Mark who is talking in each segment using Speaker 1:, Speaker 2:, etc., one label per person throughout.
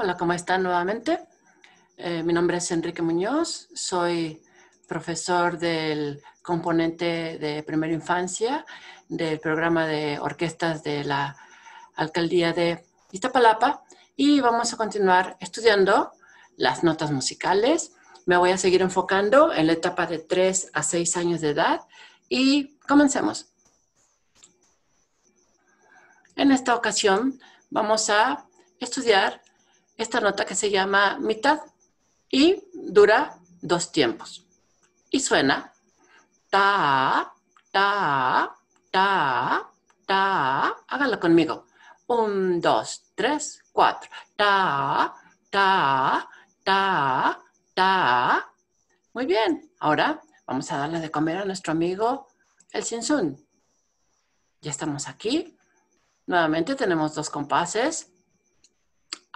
Speaker 1: hola, ¿cómo están nuevamente? Eh, mi nombre es Enrique Muñoz, soy profesor del componente de primera infancia del programa de orquestas de la alcaldía de Iztapalapa y vamos a continuar estudiando las notas musicales. Me voy a seguir enfocando en la etapa de 3 a 6 años de edad y comencemos. En esta ocasión vamos a estudiar esta nota que se llama mitad y dura dos tiempos. Y suena ta, ta, ta, ta. Hágalo conmigo. Un, dos, tres, cuatro. Ta, ta, ta, ta. Muy bien. Ahora vamos a darle de comer a nuestro amigo el Sinsun. Ya estamos aquí. Nuevamente tenemos dos compases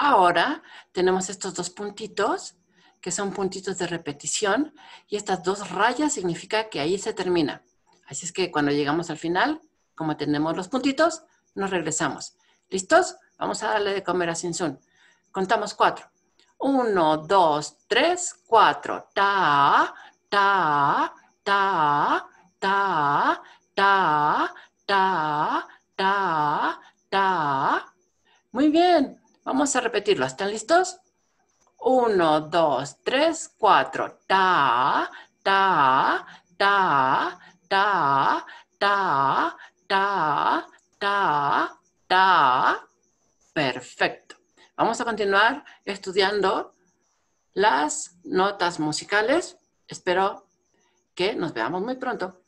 Speaker 1: Ahora tenemos estos dos puntitos, que son puntitos de repetición, y estas dos rayas significa que ahí se termina. Así es que cuando llegamos al final, como tenemos los puntitos, nos regresamos. ¿Listos? Vamos a darle de comer a Sinsun. Contamos cuatro. Uno, dos, tres, cuatro. Ta, ta, ta, ta,
Speaker 2: ta,
Speaker 1: ta, ta, ta. Muy bien. Vamos a repetirlo. ¿Están listos? Uno, dos, tres, cuatro. Ta, ta, ta, ta, ta, ta, ta, ta. Perfecto. Vamos a continuar estudiando las notas musicales. Espero que nos veamos muy pronto.